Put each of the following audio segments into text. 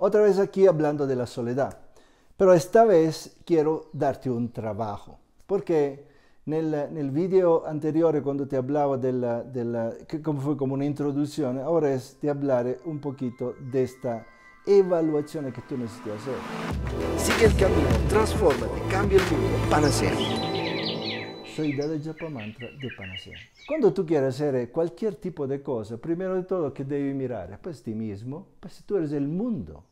Otra vez aquí hablando de la soledad. Pero esta vez quiero darte un trabajo. Porque en el video anterior cuando te hablaba la como fue como una introducción, ahora es di hablar un poquito de esta evaluación que tú necesitas hacer. Sigue el camino, transfórmate, cambia il para panacea soy del Mantra de Panacea. Cuando tú quieres hacer eh, cualquier tipo de cosa, primero de todo que debes mirar eh, pues ti mismo, pues tú eres el mundo,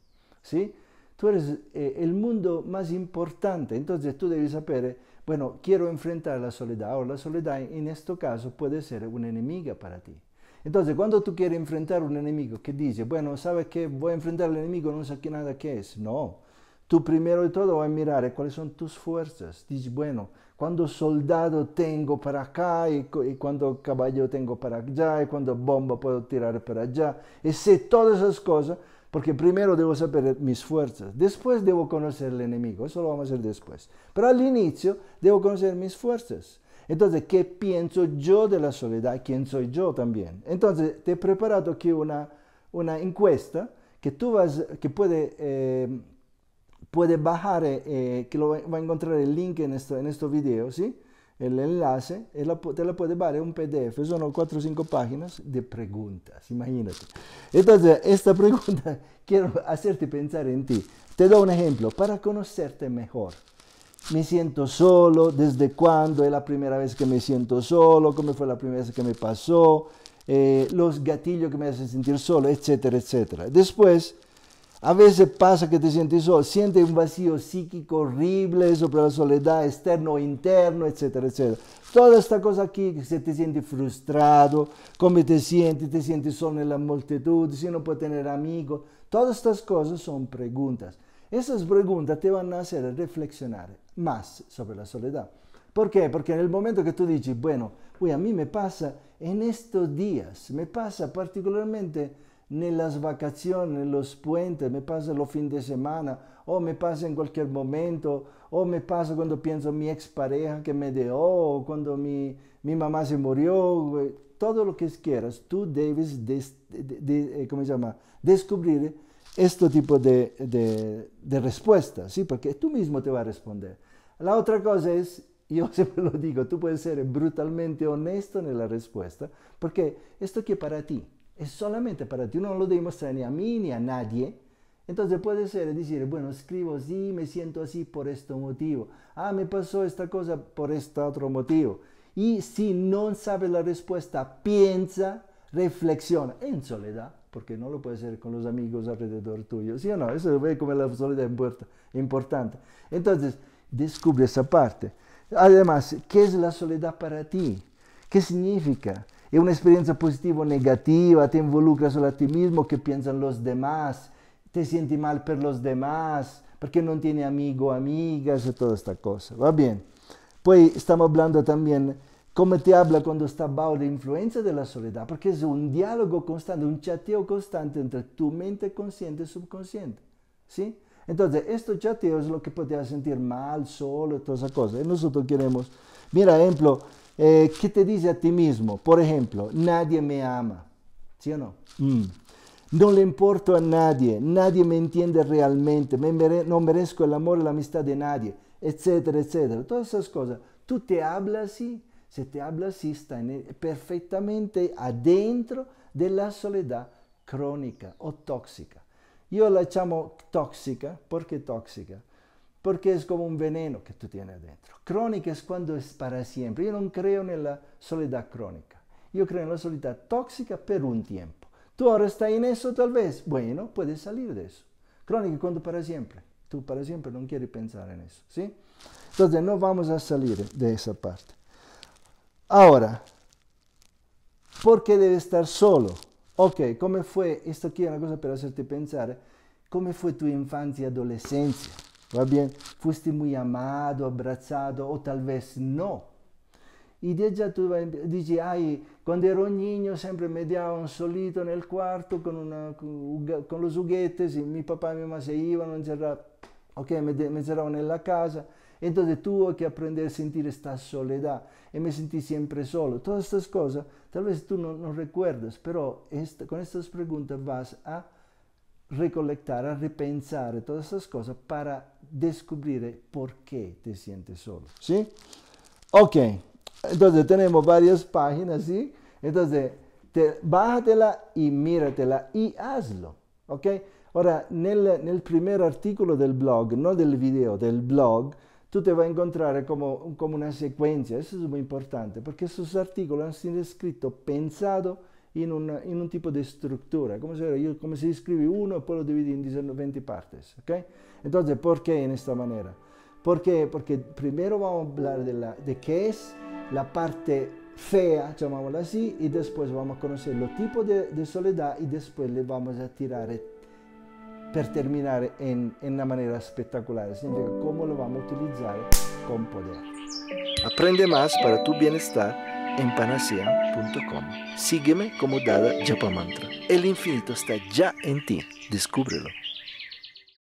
¿sí? Tú eres eh, el mundo más importante, entonces tú debes saber, bueno, quiero enfrentar la soledad, o la soledad en este caso puede ser una enemiga para ti. Entonces, cuando tú quieres enfrentar un enemigo que dice, bueno, ¿sabes que Voy a enfrentar al enemigo, no sé qué nada que es. No, Tú primero de todo vas a mirar cuáles son tus fuerzas. Dices, bueno, cuando soldado tengo para acá y, cuando caballo tengo para allá y cuando bomba puedo tirar para allá. Y sé todas esas cosas porque primero debo saber mis fuerzas. Después debo conocer al enemigo. Eso lo vamos a hacer después. Pero al inicio debo conocer mis fuerzas. Entonces, ¿qué pienso yo de la soledad? ¿Quién soy yo también? Entonces, te he preparado aquí una, una encuesta que tú vas, que puede... Eh, puede bajar, eh, eh, que lo va a encontrar el link en este, en video, ¿sí? El enlace, te la puede bajar un PDF, son 4 o 5 páginas de preguntas, imagínate. Entonces, esta pregunta quiero hacerte pensar en ti. Te doy un ejemplo, para conocerte mejor. Me siento solo, desde cuándo es la primera vez que me siento solo, cómo fue la primera vez que me pasó, eh, los gatillos que me hacen sentir solo, etcétera, etcétera. Después, a veces pasa que te sientes solo, sientes un vacío psíquico horrible sobre la soledad externo o interno, etcétera, etcétera. Toda esta cosa aquí, que se te siente frustrado, cómo te sientes, te sientes solo en la multitud, si no puedes tener amigos. Todas estas cosas son preguntas. Esas preguntas te van a hacer reflexionar más sobre la soledad. ¿Por qué? Porque en el momento que tú dices, bueno, uy, a mí me pasa en estos días, me pasa particularmente en las vacaciones, los puentes, me pasa los fines de semana, o me pasa en cualquier momento, o me pasa cuando pienso en mi expareja que me dio, o cuando mi, mi, mamá se murió, todo lo que quieras, tú debes, eh, llama? descubrir este tipo de, de, de respuestas, ¿sí? porque tú mismo te vas a responder. La otra cosa es yo siempre lo digo, tú puedes ser brutalmente honesto en la respuesta, porque esto que para ti, es solamente para ti, no lo demuestra ni a mí ni a nadie. Entonces puede ser decir, bueno, escribo así, me siento así por este motivo. Ah, me pasó esta cosa por este otro motivo. Y si no sabe la respuesta, piensa, reflexiona en soledad, porque no lo puede hacer con los amigos alrededor tuyo, ¿sí o no? Eso ve como la soledad importante. Entonces, descubre esa parte. Además, ¿qué es la soledad para ti? ¿Qué significa? Es una experiencia positiva o negativa, te involucras solo a ti mismo, que piensan los demás, te sientes mal por los demás, porque no tiene amigo, amigas y toda esta cosa. Va bien. Pues estamos hablando también cómo te habla cuando está bajo la influencia de la soledad, porque es un diálogo constante, un chateo constante entre tu mente consciente y subconsciente. ¿Sí? Entonces, este chateo es lo que puede sentir mal, solo, toda esa cosa. Y nosotros queremos, mira, ejemplo, eh, ¿Qué te dice a ti mismo? Por ejemplo, nadie me ama, ¿sí o no? Mm. No le importo a nadie, nadie me entiende realmente, no merezco el amor y la amistad de nadie, etcétera, etcétera. Todas esas cosas. Tú te hablas así, se te habla así, está perfectamente adentro de la soledad crónica o tóxica. Yo la llamo tóxica, ¿por qué tóxica? porque es como un veneno que tú tienes adentro. Crónica es cuando es para siempre. Yo no creo en la soledad crónica. Yo creo en la soledad tóxica por un tiempo. Tú ahora estás en eso tal vez. Bueno, puedes salir de eso. Crónica es cuando para siempre. Tú para siempre no quieres pensar en eso, ¿sí? Entonces no vamos a salir de esa parte. Ahora, ¿por qué debes estar solo? Ok, ¿cómo fue? Esto aquí es una cosa para hacerte pensar. ¿Cómo fue tu infancia y adolescencia? ¿va bien? Fuiste muy amado, abrazado o tal vez no. Y ella tu dici, ai, quando ero niño sempre mi davano solito nel cuarto con, una, con lo sughetto, sì, mio papà e mia mamma se iban, ok, mi c'erano nella casa, entonces tuvo que aprender a sentir esta soledad. Y me sentí siempre solo. Todas estas cosas, tal vez tú no, no recuerdas, pero esta, con estas preguntas vas a recolectar, a repensar todas esas cosas para descubrir por qué te sientes solo. ¿Sí? Ok, entonces tenemos varias páginas, ¿sí? Entonces, bájatela y míratela y hazlo, ¿ok? Ahora, en el primer artículo del blog, no del video, del blog, tú te vas a encontrar como, una secuencia, eso es muy importante, porque esos artículos han sido escritos pensados, in un, in un, tipo di struttura, come se, yo, como si escribí uno e poi lo dividí in 19, 20 partes. ¿okay? Entonces, ¿por qué en esta manera? ¿Por qué? Porque primero vamos a hablar de, la, de qué es la parte fea, chiamiamola così, e después vamos a conocer los tipos de, soledad e después le vamos a tirar per terminare in, in una maniera espectacular, significa come lo vamos a utilizar con potere. Aprende más para tu bienestar en panacea.com. Sígueme como Dada Japamantra. El infinito está ya en ti. Descúbrelo.